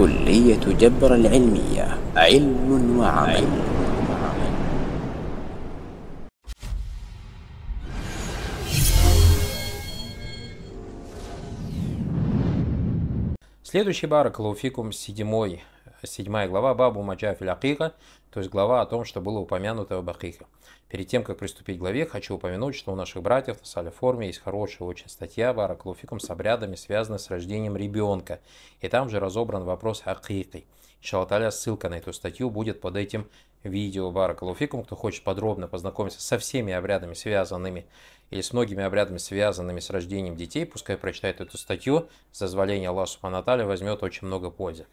كلية جبر العلمية علم وعمل Следующий барак Лауфикум седьмой Седьмая глава Бабу Маджа то есть глава о том, что было упомянуто об ахихе. Перед тем, как приступить к главе, хочу упомянуть, что у наших братьев на Сале есть хорошая очень статья Бараклуфиком с обрядами, связанной с рождением ребенка, и там же разобран вопрос Акикой. Шалаталя ссылка на эту статью будет под этим видео Баракалуфикум. Кто хочет подробно познакомиться со всеми обрядами, связанными или с многими обрядами, связанными с рождением детей, пускай прочитает эту статью. С дозволения Аллаха Субханаталя возьмет очень много пользы.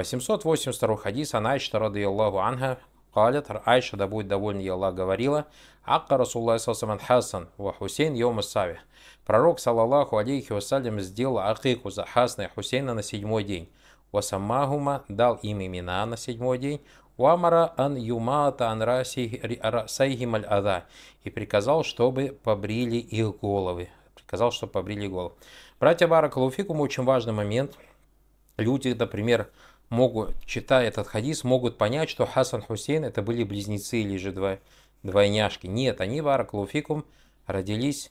882 хадис ан Айша рады Аллаху анха, Калят, Айша, да будет довольна Аллах, говорила, Акка Расуллах Сасаман Хасан, ва Хусейн Йома Сави. Пророк, салаллаху алейхи вассалям, сделал акику за Хасна и Хусейна на седьмой день. Васаммахума дал им имена на седьмой день, Уамара ан юмата ан Раси аль ада и приказал, чтобы побрили их головы. Приказал, чтобы побрили головы. Братья Баракалуфикум, очень важный момент. Люди, например, могут, читая этот хадис, могут понять, что Хасан Хусейн это были близнецы или же два, двойняшки. Нет, они, Барак Баракулуфикум, родились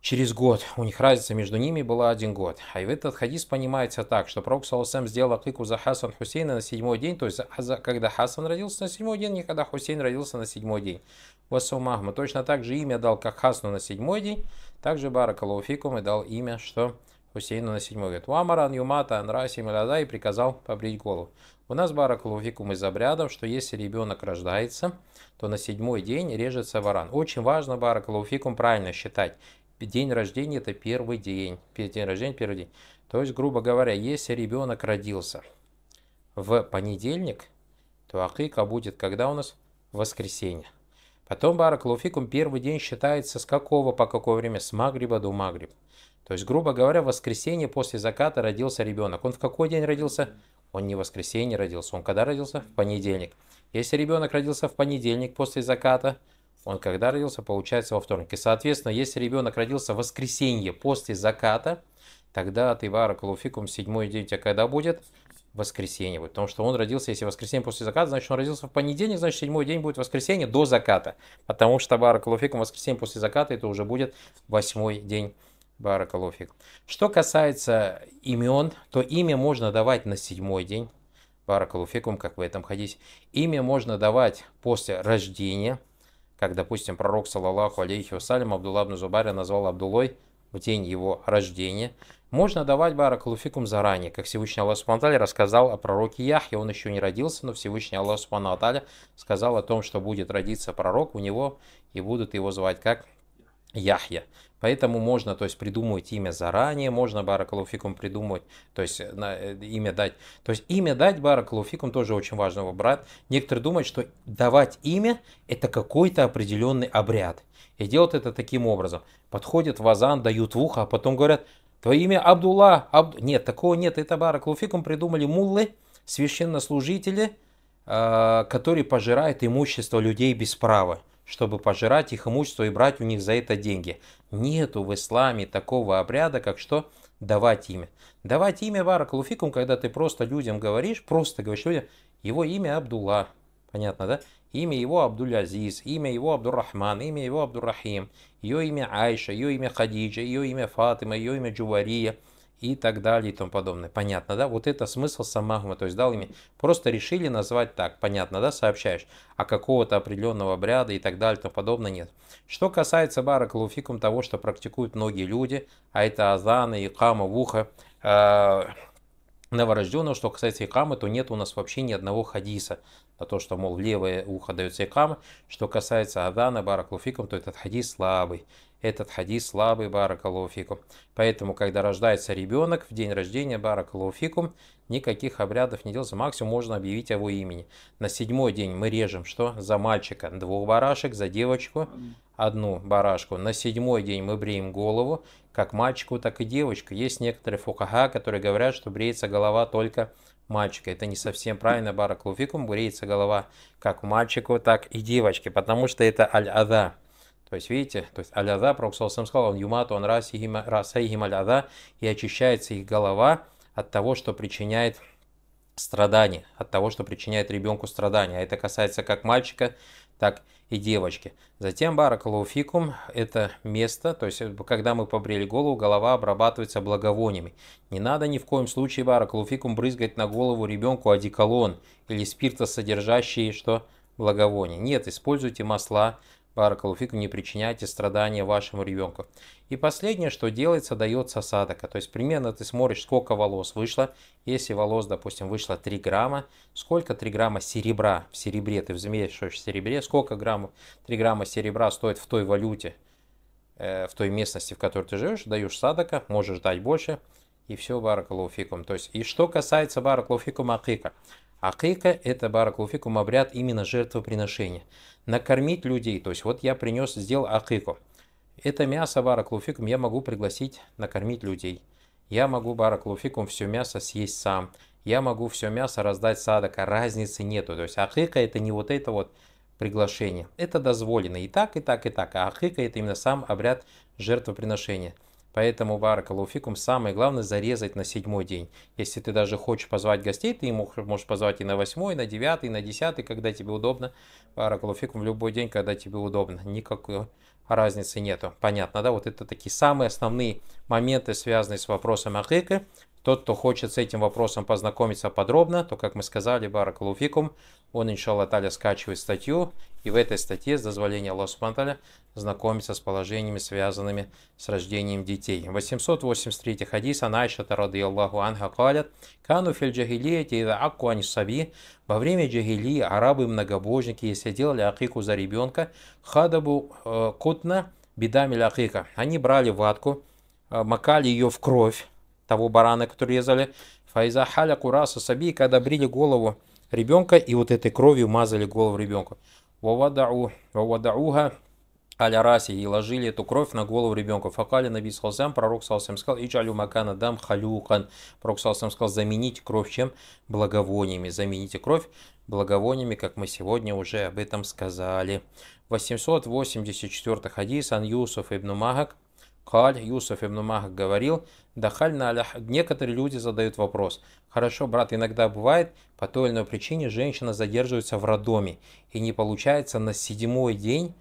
через год. У них разница между ними была один год. А и в этот хадис понимается так, что Пророк Саусам сделал акику за Хасан Хусейна на седьмой день, то есть а за, когда Хасан родился на седьмой день, не когда Хусейн родился на седьмой день. Васумахма точно так же имя дал, как Хасну на седьмой день, также Барак Баракалуфикум и дал имя, что Хусейну на седьмой говорит, «Вамаран юмата анраси маляда» и приказал побрить голову. У нас баракалуфикум из обрядов, что если ребенок рождается, то на седьмой день режется варан. Очень важно баракалуфикум правильно считать. День рождения – это первый день. День рождения – первый день. То есть, грубо говоря, если ребенок родился в понедельник, то акика будет когда у нас? В воскресенье. Потом Баракалуфикум первый день считается с какого по какое время, с Магриба до Магриба. То есть, грубо говоря, в воскресенье после заката родился ребенок. Он в какой день родился? Он не в воскресенье родился, он когда родился? В понедельник. Если ребенок родился в понедельник после заката, он когда родился, получается во вторник. И, соответственно, если ребенок родился в воскресенье после заката, тогда ты Ивара седьмой день у тебя когда будет? воскресенье будет. Потому что он родился, если воскресенье после заката, значит, он родился в понедельник, значит, седьмой день будет воскресенье до заката. Потому что Баракалуфиком воскресенье после заката, это уже будет восьмой день Баракалуфик. Что касается имен, то имя можно давать на седьмой день. Баракалуфикум, как в этом ходить. Имя можно давать после рождения, как, допустим, пророк, саллаллаху алейхи вассалям, Абдулла Зубаря назвал Абдулой в день его рождения, можно давать баракалуфикум заранее, как Всевышний Аллах Субтитры рассказал о пророке Яхе, он еще не родился, но Всевышний Аллах Субтитры сказал о том, что будет родиться пророк у него, и будут его звать как Яхья. Поэтому можно, то есть, придумывать имя заранее, можно баракалуфикум придумывать, то есть, на, э, имя дать. То есть, имя дать баракалуфикум тоже очень важно брат. Некоторые думают, что давать имя – это какой-то определенный обряд – и делают это таким образом. Подходят в азан, дают в ухо, а потом говорят, твое имя Абдулла. Абд... Нет, такого нет. Это Баракулуфикум придумали муллы, священнослужители, э, которые пожирают имущество людей без права чтобы пожирать их имущество и брать у них за это деньги. Нету в исламе такого обряда, как что давать имя. Давать имя Баракалуфикум, когда ты просто людям говоришь, просто говоришь людям, его имя Абдулла. Понятно, да? Имя его Абдул азиз имя его Рахман, имя его Рахим, ее имя Айша, ее имя Хадиджа, ее имя Фатима, ее имя Джувария и так далее и тому подобное. Понятно, да? Вот это смысл самахма, то есть дал имя. Просто решили назвать так, понятно, да, сообщаешь. А какого-то определенного обряда и так далее и тому подобное нет. Что касается баракалуфикум того, что практикуют многие люди, а это азаны и кама в э новорожденного, что касается икамы, то нет у нас вообще ни одного хадиса на то, что, мол, левое ухо дается икама. Что касается Адана, Баракалуфикум, то этот хадис слабый. Этот хадис слабый, Баракалуфикум. Поэтому, когда рождается ребенок, в день рождения, Баракалуфикум, никаких обрядов не делается. Максимум можно объявить его имени. На седьмой день мы режем что? За мальчика двух барашек, за девочку одну барашку. На седьмой день мы бреем голову, как мальчику, так и девочку. Есть некоторые фукага, которые говорят, что бреется голова только мальчика. Это не совсем правильно, бараклуфикум, бреется голова как мальчику, так и девочке, потому что это аль-ада. То есть, видите, то есть аль-ада, Пророк сказал, он юмату, он расайхим аль-ада, и очищается их голова от того, что причиняет страдания от того, что причиняет ребенку страдания. А это касается как мальчика, так и девочки. Затем баракалуфикум – это место, то есть э, когда мы побрели голову, голова обрабатывается благовониями. Не надо ни в коем случае баракалуфикум брызгать на голову ребенку одеколон или спирта содержащие, что благовония. Нет, используйте масла, Баракалуфикум, не причиняйте страдания вашему ребенку. И последнее, что делается, дается осадок. То есть примерно ты смотришь, сколько волос вышло. Если волос, допустим, вышло 3 грамма, сколько 3 грамма серебра в серебре, ты взвешиваешь в серебре, сколько граммов, 3 грамма серебра стоит в той валюте, э, в той местности, в которой ты живешь, даешь садака, можешь дать больше, и все баракалуфикум. То есть, и что касается баракалуфикума акика – Акейка – это баракулфикум обряд именно жертвоприношения. Накормить людей, то есть вот я принес, сделал акейку. Это мясо баракулфикум я могу пригласить накормить людей. Я могу баракулфикум все мясо съесть сам. Я могу все мясо раздать садок, а разницы нету. То есть акейка – это не вот это вот приглашение. Это дозволено и так, и так, и так. А акейка – это именно сам обряд жертвоприношения. Поэтому Баракалу Фикум самое главное зарезать на седьмой день. Если ты даже хочешь позвать гостей, ты ему можешь позвать и на восьмой, и на девятый, и на десятый, когда тебе удобно. Баракалу Фикум в любой день, когда тебе удобно. Никакой разницы нету. Понятно, да? Вот это такие самые основные моменты, связанные с вопросом Ахика. Тот, кто хочет с этим вопросом познакомиться подробно, то, как мы сказали, Барак Баракалуфикум, он, иншалла таля, скачивает статью, и в этой статье, с дозволения Аллаха Субтитры, знакомится с положениями, связанными с рождением детей. 883 хадис, Анайша Тарады Аллаху Анха Калят, Кану филь джагилияти ида акку анисаби, во время джагилии арабы-многобожники, если делали акику за ребенка, хадабу э, кутна бедами лакика. Они брали ватку, э, макали ее в кровь, того барана, который резали. Файза халя кураса саби, когда брили голову ребенка и вот этой кровью мазали голову ребенка. Вавадау, вавадауха аля раси, и ложили эту кровь на голову ребенка. Факали на салсам, пророк салсам сказал, ичалю макана дам халюкан. Пророк салсам сказал, заменить кровь чем? Благовониями. Замените кровь благовониями, как мы сегодня уже об этом сказали. 884 хадис Ан Юсуф ибн Магак, Каль Юсуф ибн Мах говорил, Дахальна алях. Некоторые люди задают вопрос. Хорошо, брат, иногда бывает, по той или иной причине женщина задерживается в роддоме, и не получается на седьмой день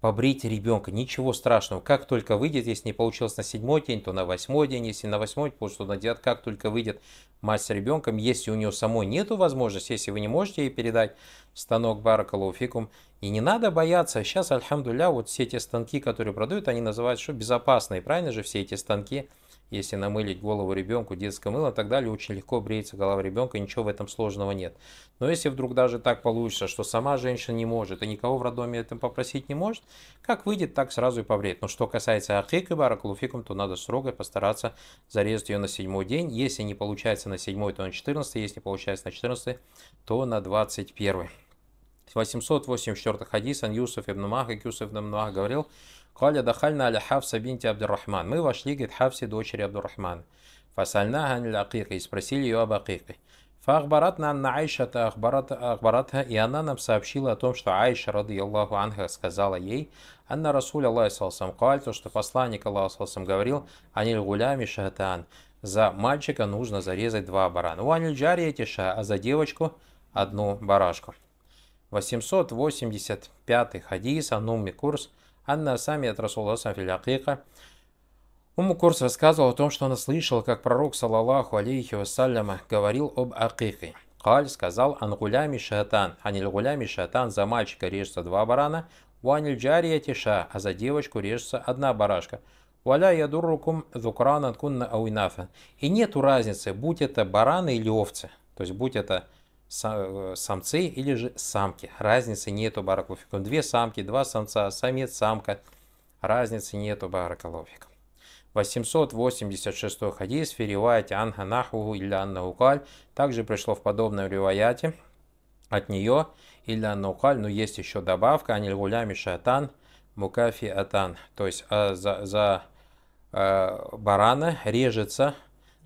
побрить ребенка, ничего страшного. Как только выйдет, если не получилось на седьмой день, то на восьмой день, если на восьмой, то что на девятый, как только выйдет мать с ребенком, если у нее самой нету возможности, если вы не можете ей передать станок баракалуфикум, и не надо бояться, сейчас, альхамдуля, вот все эти станки, которые продают, они называют, что безопасные, правильно же, все эти станки, если намылить голову ребенку детское мыло и так далее, очень легко бреется голова ребенка, ничего в этом сложного нет. Но если вдруг даже так получится, что сама женщина не может и никого в роддоме это попросить не может, как выйдет, так сразу и повредит. Но что касается ахик и баракулуфикум, то надо строго постараться зарезать ее на седьмой день. Если не получается на седьмой, то на четырнадцатый, если не получается на четырнадцатый, то на двадцать первый. 884 хадис Ан Юсуф ибн Мах, и Юсуф ибн Мах говорил, Каля дахальна аля Хафса бинти Абдуррахман. Мы вошли, говорит, Хафсе, дочери Абдуррахмана. Фасальна ганиля акика. И спросили ее об акике. Фахбарат на Анна Айшата Ахбаратха, и она нам сообщила о том, что Айша, рады Аллаху Анха, сказала ей, Анна Расуль Аллах Салсам Каль, то, что посланник Аллаха Салсам говорил, Аниль Гулями Шахатан, за мальчика нужно зарезать два барана. У Аниль Джари Этиша, а за девочку одну барашку. 885 хадис, Анумми Курс, Анна сами Расулла Сафиль Акика. Уму Курс рассказывал о том, что она слышала, как пророк, салаллаху алейхи вассаляма, говорил об Акике. Каль сказал «Ангулями шатан», «Аниль гулями шатан» за мальчика режется два барана, у джария тиша», а за девочку режется одна барашка. «Валя ядуррукум зукрана кунна ауинафа». И нету разницы, будь это бараны или овцы. То есть, будь это Э, самцы или же самки. Разницы нету, баракалуфикум. Две самки, два самца, самец, самка. Разницы нету, баракалуфикум. 886 хадис в риваяте Анха Нахугу или Анна Укаль. Также пришло в подобном риваяте от нее или Анна Укаль, но есть еще добавка Аниль Гулями Шатан Мукафи Атан. То есть а, за, за а, барана режется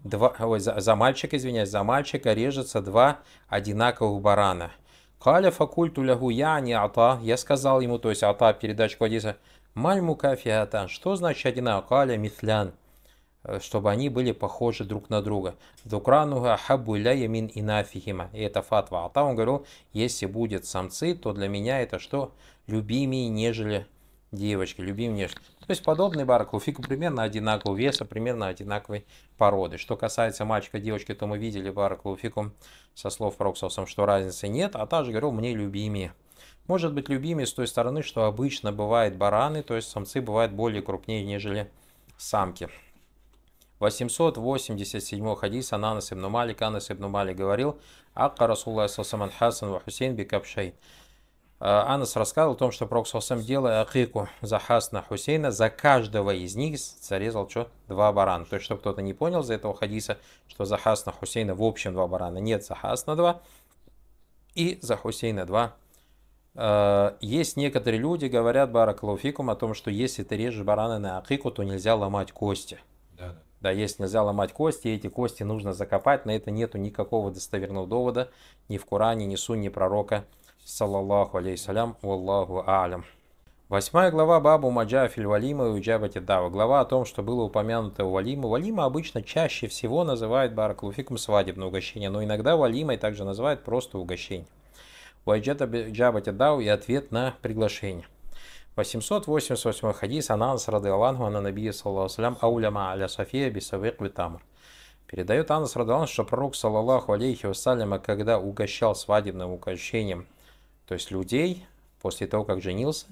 два, ой, за, за мальчика, извиняюсь, за мальчика режется два одинаковых барана. Каля факульту лягу я а не ата, я сказал ему, то есть ата, передачку Адиса, мальму кафиатан, что значит одинаково, каля мислян, «Э, чтобы они были похожи друг на друга. Дукрану ахабу ямин мин инафихима. И это фатва. А там он говорил, если будет самцы, то для меня это что? Любимее, нежели девочки, люби внешность. То есть подобный баракл, примерно одинакового веса, примерно одинаковой породы. Что касается мальчика девочки, то мы видели баракл со слов Проксосом, что разницы нет, а также говорил мне любимее. Может быть любимее с той стороны, что обычно бывает бараны, то есть самцы бывают более крупнее, нежели самки. 887 хадис Ананас ибн Малик, Анас ибн Малик говорил, «Акка Расулла Хасан ва Хусейн бикапшейн». Э, Анас рассказывал о том, что Пророк Саусам делал Ахику за Хасна Хусейна, за каждого из них зарезал что? Два барана. То есть, чтобы кто-то не понял за этого хадиса, что за Хасна Хусейна в общем два барана. Нет, за Хасна два и за Хусейна два э, есть некоторые люди, говорят Баракалуфикум о том, что если ты режешь барана на Ахику, то нельзя ломать кости. Да, да. если нельзя ломать кости, эти кости нужно закопать, на это нету никакого достоверного довода ни в Коране, ни Сунне пророка саллаллаху алейсалям, валлаху алям. Восьмая глава Бабу Маджа Филь и Уджабати Дава. Глава о том, что было упомянуто у Валима. Валима обычно чаще всего называют бараклуфиком свадебное угощение, но иногда Валимой также называют просто угощение. Уайджата Джабати Дау и ответ на приглашение. 888 хадис Ананс рады Аллаху на Набия саллаху ауляма аля София бисавик витамр. Передает Анас Радалан, что пророк, саллаху алейхи вассаляма, когда угощал свадебным угощением то есть людей, после того, как женился,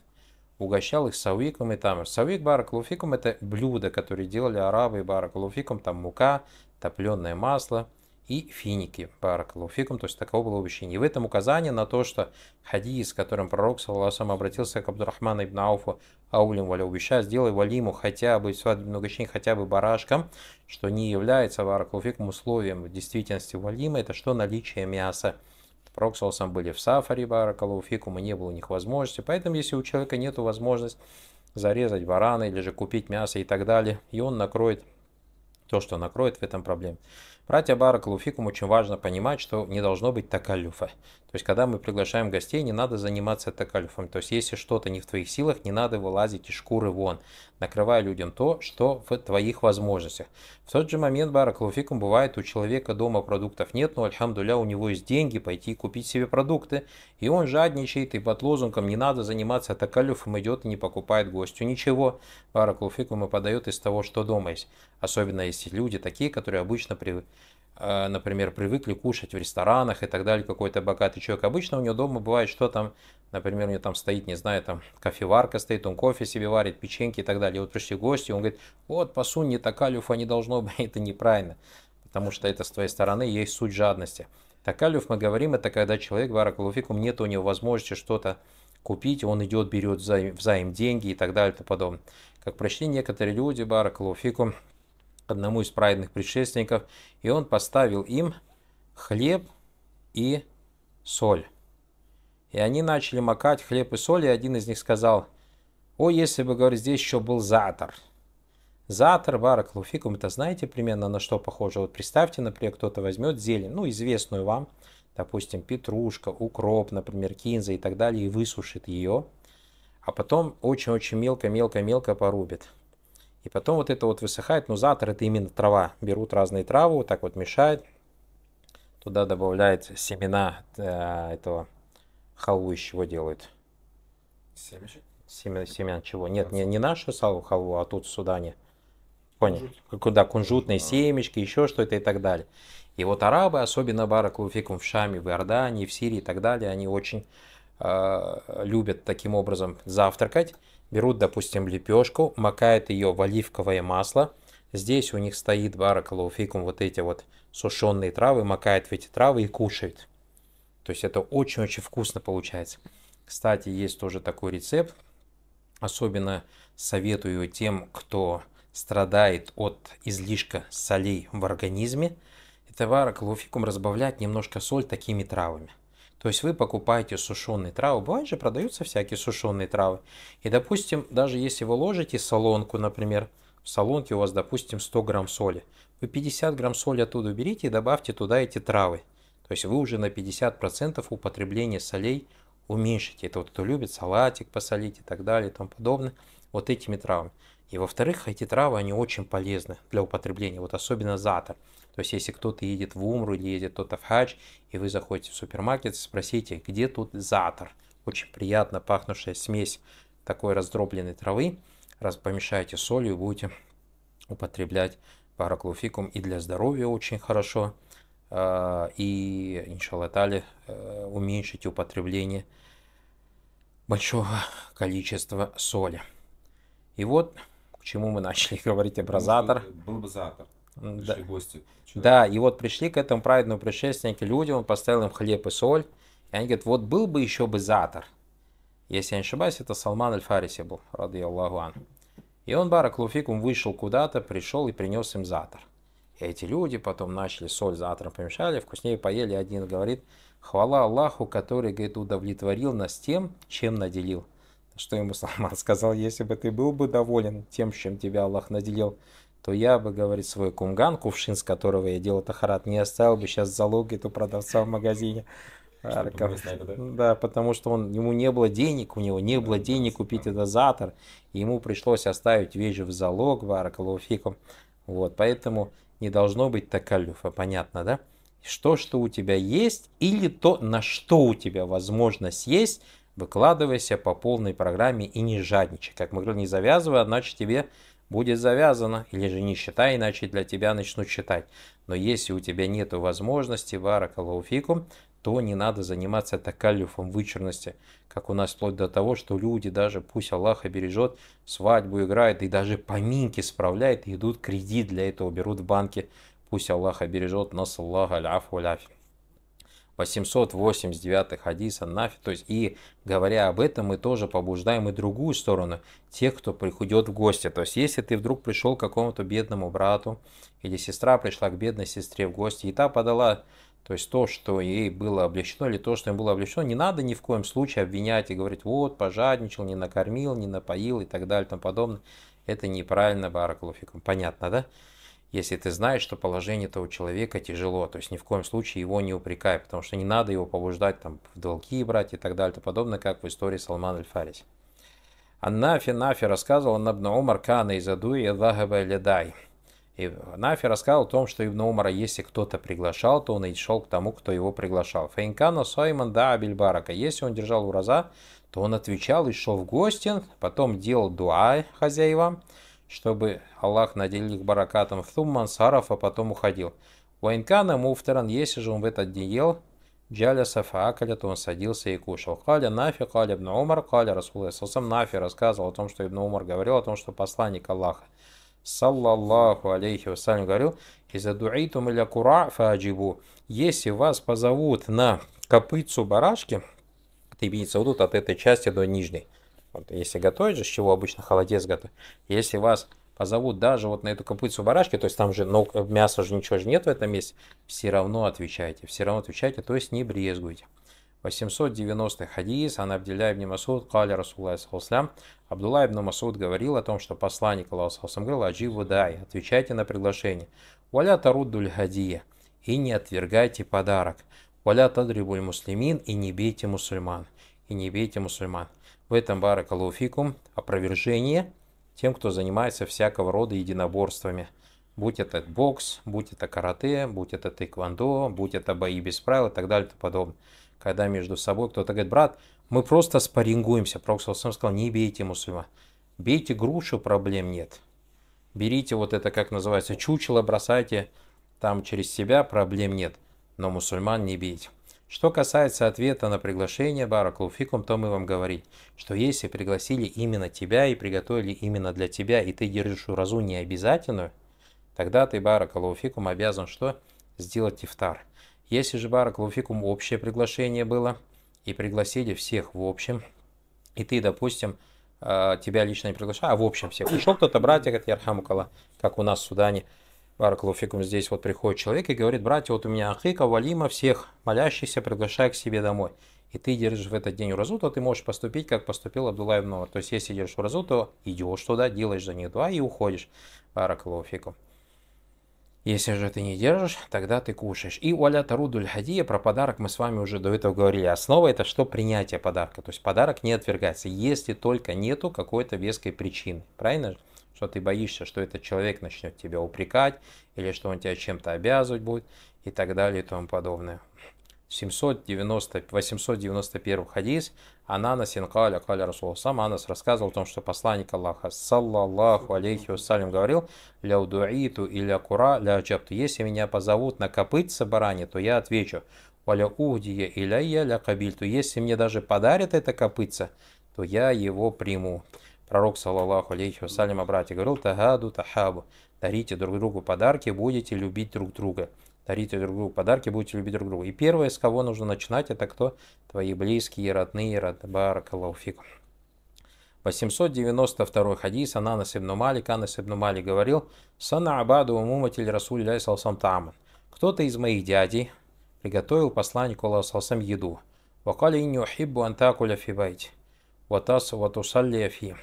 угощал их савиком и тамар. Савик баракалуфикум – это блюдо, которое делали арабы баракалуфикум, там мука, топленое масло и финики баракалуфикум, то есть такого было угощение. И в этом указание на то, что хадис, которым пророк, саллаху обратился к Абдурахману ибн Ауфу, аулим валя убеща, сделай валиму хотя бы свадебное угощение, хотя бы барашком, что не является баракалуфикум условием в действительности валимы, это что наличие мяса. Проксолсом были в Сафари, Баракалу, Фикума не было у них возможности. Поэтому, если у человека нет возможности зарезать барана или же купить мясо и так далее, и он накроет то, что накроет в этом проблеме. Братья Баракл Фикум очень важно понимать, что не должно быть такалюфа. То есть, когда мы приглашаем гостей, не надо заниматься такалюфом. То есть, если что-то не в твоих силах, не надо вылазить из шкуры вон, накрывая людям то, что в твоих возможностях. В тот же момент Баракл Фикум бывает, у человека дома продуктов нет, но, альхамдуля, у него есть деньги пойти купить себе продукты, и он жадничает, и под лозунгом «не надо заниматься такалюфом» идет и не покупает гостю ничего. Баракл Фикум и подает из того, что дома есть. Особенно если люди такие, которые обычно привыкли Э, например, привыкли кушать в ресторанах и так далее, какой-то богатый человек. Обычно у него дома бывает, что там, например, у него там стоит, не знаю, там кофеварка стоит, он кофе себе варит, печеньки и так далее. И вот пришли гости, он говорит, вот, посунь не такалюфа, не должно быть, это неправильно, потому что это с твоей стороны есть суть жадности. Такалюф, мы говорим, это когда человек, баракалуфикум, нет у него возможности что-то купить, он идет, берет взаим, взаим деньги и так далее и тому подобное. Как пришли некоторые люди, баракалуфикум, одному из праведных предшественников, и он поставил им хлеб и соль. И они начали макать хлеб и соль, и один из них сказал, «О, если бы, говорит, здесь еще был затор». Затор, бараклуфикум, это знаете примерно на что похоже? Вот представьте, например, кто-то возьмет зелень, ну, известную вам, допустим, петрушка, укроп, например, кинза и так далее, и высушит ее, а потом очень-очень мелко-мелко-мелко порубит – и потом вот это вот высыхает, но затор это именно трава. Берут разные травы, вот так вот мешают. Туда добавляют семена э, этого халвы, из чего делают. Семечек? Семя, семян чего? Нет, не, не нашу салу халву, а тут в Судане. Понял? Кунжут. Куда? Кунжутные а. семечки, еще что-то и так далее. И вот арабы, особенно Баракулуфикум в Шаме, в Иордании, в Сирии и так далее, они очень э, любят таким образом завтракать берут, допустим, лепешку, макают ее в оливковое масло. Здесь у них стоит баракалуфикум, вот эти вот сушеные травы, макают в эти травы и кушают. То есть это очень-очень вкусно получается. Кстати, есть тоже такой рецепт. Особенно советую тем, кто страдает от излишка солей в организме. Это варакалуфикум разбавлять немножко соль такими травами. То есть вы покупаете сушеные травы, бывает же продаются всякие сушеные травы. И допустим, даже если вы ложите солонку, например, в солонке у вас допустим 100 грамм соли, вы 50 грамм соли оттуда уберите и добавьте туда эти травы. То есть вы уже на 50% употребление солей уменьшите. Это вот кто любит салатик посолить и так далее и тому подобное, вот этими травами. И во-вторых, эти травы, они очень полезны для употребления, вот особенно зата. То есть, если кто-то едет в Умру или едет кто-то в Хадж, и вы заходите в супермаркет, спросите, где тут затор? Очень приятно пахнущая смесь такой раздробленной травы. Раз помешаете солью, будете употреблять параклофикум и для здоровья очень хорошо. А, и, иншалатали, э, уменьшите употребление большого количества соли. И вот к чему мы начали говорить образатор. Был бы затор. Пришли да. гости. Человек. Да, и вот пришли к этому праведному предшественнику люди, он поставил им хлеб и соль. И они говорят, вот был бы еще бы затор. Если я не ошибаюсь, это Салман Аль-Фариси был, ради Аллаху ан. И он, барак луфикум вышел куда-то, пришел и принес им затор. И эти люди потом начали соль затором помешали, вкуснее поели. Один говорит, хвала Аллаху, который, говорит, удовлетворил нас тем, чем наделил. Что ему Салман сказал, если бы ты был бы доволен тем, чем тебя Аллах наделил, то я бы, говорит, свой кумган, кувшин, с которого я делал тахарат, не оставил бы сейчас залоги у продавца в магазине. Арков. Да? да, потому что он, ему не было денег, у него не было да, денег да, купить этот дозатор, и ему пришлось оставить вещи в залог в Аркалуфиком. Вот, поэтому не должно быть такалюфа, понятно, да? Что, что у тебя есть, или то, на что у тебя возможность есть, выкладывайся по полной программе и не жадничай. Как мы говорили, не завязывай, иначе а тебе будет завязано, или же не считай, иначе для тебя начнут считать. Но если у тебя нет возможности, варакалауфикум, то не надо заниматься такалюфом вычурности, как у нас вплоть до того, что люди даже, пусть Аллах обережет свадьбу играют и даже поминки справляют, и идут кредит для этого, берут в банке. Пусть Аллах обережет нас Аллах аль-афу 889 хадиса нафи. То есть и говоря об этом, мы тоже побуждаем и другую сторону, тех, кто приходит в гости. То есть если ты вдруг пришел к какому-то бедному брату, или сестра пришла к бедной сестре в гости, и та подала то есть то, что ей было облегчено, или то, что им было облегчено, не надо ни в коем случае обвинять и говорить, вот, пожадничал, не накормил, не напоил и так далее и тому подобное. Это неправильно, Баракулуфиком. Понятно, да? если ты знаешь, что положение этого человека тяжело, то есть ни в коем случае его не упрекай, потому что не надо его побуждать там в долги брать и так далее, то подобное, как в истории Салман Аль-Фарис. Аннафи Нафи рассказывал Аннабн Умар Кана из Адуи и Дагаба Ледай. И Нафи рассказал о том, что Ибн Умара, если кто-то приглашал, то он и шел к тому, кто его приглашал. Фейнкана Сойман, да Барака. Если он держал ураза, то он отвечал и шел в гостин, потом делал дуа хозяевам, чтобы Аллах наделил их баракатом в тум мансаров, а потом уходил. Вайнкана муфтаран, если же он в этот день ел, джаля сафаакаля, то он садился и кушал. Каля нафи, каля ибн Умар, каля Расулай Сасам нафи рассказывал о том, что ибн Умар говорил о том, что посланник Аллаха, саллаллаху алейхи вассалям, говорил, «Иза дуитум иля кура фааджибу». Если вас позовут на копытцу барашки, ты имеется в виду от этой части до нижней, вот, если готовить же, с чего обычно холодец готовят. Если вас позовут даже вот на эту копытцу барашки, то есть там же ну, мяса же ничего же нет в этом месте, все равно отвечайте, все равно отвечайте, то есть не брезгуйте. 890 хадис, она Абдилля ибн Масуд, Кали Расулла Саласлям. Абдулла ибн Масуд говорил о том, что посланник Аллаха говорил, Адживу дай, отвечайте на приглашение. Валя таруддуль хадия, и не отвергайте подарок. Валя тадрибуль муслимин, и не бейте мусульман, и не бейте мусульман. В этом баракалуфикум опровержение тем, кто занимается всякого рода единоборствами. Будь это бокс, будь это карате, будь это тэквондо, будь это бои без правил и так далее и тому подобное. Когда между собой кто-то говорит, брат, мы просто спарингуемся", Проксал сам сказал, не бейте мусульман. Бейте грушу, проблем нет. Берите вот это, как называется, чучело, бросайте там через себя, проблем нет. Но мусульман не бейте. Что касается ответа на приглашение Баракулфикум, то мы вам говорим, что если пригласили именно тебя и приготовили именно для тебя, и ты держишь уразу необязательную, тогда ты, Баракулфикум, обязан что? Сделать ифтар. Если же Баракулфикум общее приглашение было, и пригласили всех в общем, и ты, допустим, а, тебя лично не приглашаю, а в общем всех. Пришел кто-то, братья, говорит, Ярхамукала, как у нас в Судане, Баракалуфикум, здесь вот приходит человек и говорит, братья, вот у меня ахика, валима, всех молящихся приглашаю к себе домой. И ты держишь в этот день уразу, то ты можешь поступить, как поступил Абдулла Ибн То есть, если держишь уразу, то идешь туда, делаешь за них два и уходишь. Баракалуфикум. Если же ты не держишь, тогда ты кушаешь. И уаля тарудуль хадия, про подарок мы с вами уже до этого говорили. Основа это что? Принятие подарка. То есть подарок не отвергается, если только нету какой-то веской причины. Правильно же? что ты боишься, что этот человек начнет тебя упрекать, или что он тебя чем-то обязывать будет, и так далее, и тому подобное. 790, 891 хадис, Ананас инкаля каля Расул. Сам Анас рассказывал о том, что посланник Аллаха, саллаллаху алейхи вассалям, говорил, ля удуиту или акура ля аджабту. Если меня позовут на копытце барани, то я отвечу, валя ухдия и ля я ля кабильту. Если мне даже подарят это копытце, то я его приму. Пророк, саллаллаху алейхи вассалям, о брате говорил, тагаду тахабу, дарите друг другу подарки, будете любить друг друга. Дарите друг другу подарки, будете любить друг друга. И первое, с кого нужно начинать, это кто? Твои близкие, родные, род... баракаллауфикум. 892 хадис, Ананас ибн Малик, Анас ибн Малик говорил, «Сана абаду умуматиль Расуль ляй салсам тааман». Кто-то из моих дядей приготовил посланнику Аллаху салсам еду. «Вакали инни ухиббу антакуля фибайти, ватас ватусалли фи».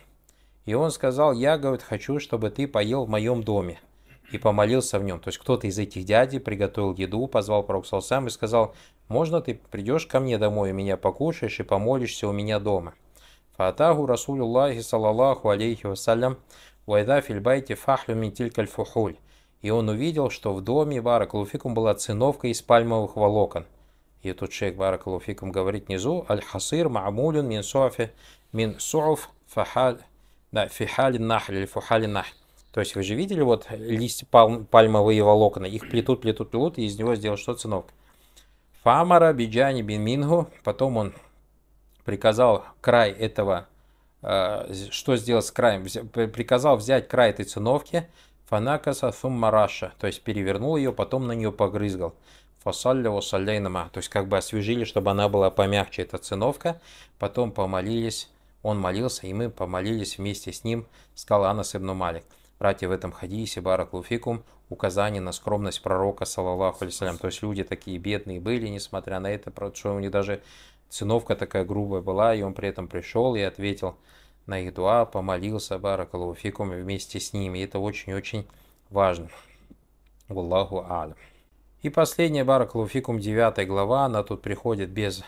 И он сказал, я, говорит, хочу, чтобы ты поел в моем доме и помолился в нем. То есть кто-то из этих дядей приготовил еду, позвал Пророка, сам и сказал, можно ты придешь ко мне домой, и меня покушаешь и помолишься у меня дома. Фатаху Расулюллахи салаллаху алейхи вассалям вайда фильбайте фахлю митилькаль фухуль. И он увидел, что в доме Баракалуфикум была циновка из пальмовых волокон. И тут шейх Баракалуфикум говорит внизу, аль-хасир маамулюн мин софи мин суф фахаль да, фихали нахль или фухали нахль. То есть вы же видели вот листья палм, пальмовые волокна, их плетут, плетут, плетут, и из него сделал что циновка. Фамара биджани бинмингу, потом он приказал край этого, э, что сделать с краем, приказал взять край этой циновки, фанакаса Фуммараша. то есть перевернул ее, потом на нее погрызгал. Фасалляву саляйнама, то есть как бы освежили, чтобы она была помягче, эта циновка, потом помолились он молился, и мы помолились вместе с ним, сказал Анас ибн Малик. Братья в этом хадисе, бараклуфикум, указание на скромность пророка, салаллаху алейсалям. То есть люди такие бедные были, несмотря на это, что у них даже циновка такая грубая была, и он при этом пришел и ответил на их дуа, помолился бараклуфикум вместе с ними. И это очень-очень важно. Уллаху алям. И последняя бараклуфикум, девятая глава, она тут приходит без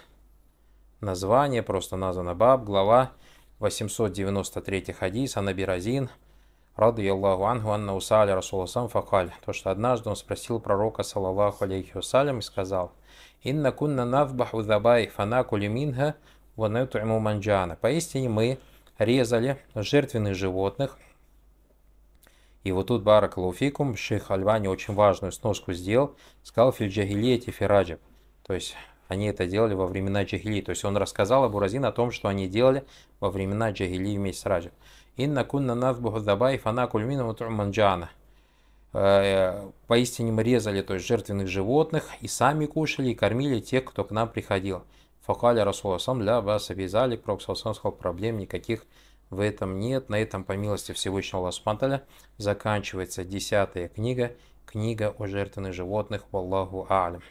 названия, просто названа Баб, глава. 893 хадис Анабиразин, раду Аллаху ангу анна усали расуласам факаль, то что однажды он спросил пророка, салаллаху алейхи вассалям, и сказал, «Инна кунна навбаху забай фанаку лиминха ванету'му манджана». Поистине мы резали жертвенных животных, и вот тут Барак Луфикум шейх Альвани, очень важную сноску сделал, сказал «Фильджагилете фираджаб», то есть они это делали во времена джахили. То есть он рассказал Абу Разин о том, что они делали во времена джахили вместе с Раджем. «Инна кунна назбуху дабай фана кульмина мутуманджана». Э, э, поистине мы резали то есть, жертвенных животных, и сами кушали, и кормили тех, кто к нам приходил. Факаля Расуласам для вас обязали, Пророк сказал, проблем никаких в этом нет. На этом, по милости Всевышнего Аллаха заканчивается десятая книга, книга о жертвенных животных, в Аллаху Алям.